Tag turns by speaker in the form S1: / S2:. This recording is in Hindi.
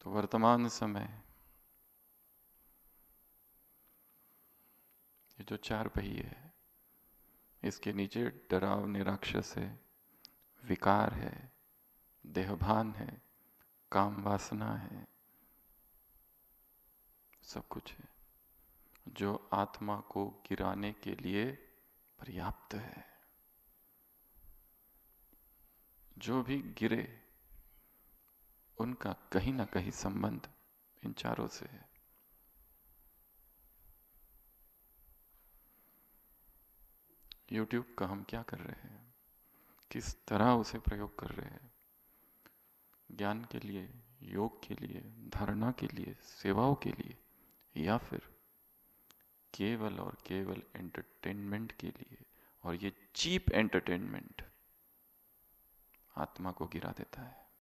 S1: तो वर्तमान समय ये जो चार पहिए है इसके नीचे डराव निराक्षस है विकार है देहभान है काम वासना है सब कुछ है जो आत्मा को गिराने के लिए पर्याप्त है जो भी गिरे उनका कहीं ना कहीं संबंध इन चारों से है यूट्यूब का हम क्या कर रहे हैं किस तरह उसे प्रयोग कर रहे हैं ज्ञान के लिए योग के लिए धारणा के लिए सेवाओं के लिए या फिर केवल और केवल एंटरटेनमेंट के लिए और ये चीप एंटरटेनमेंट आत्मा को गिरा देता है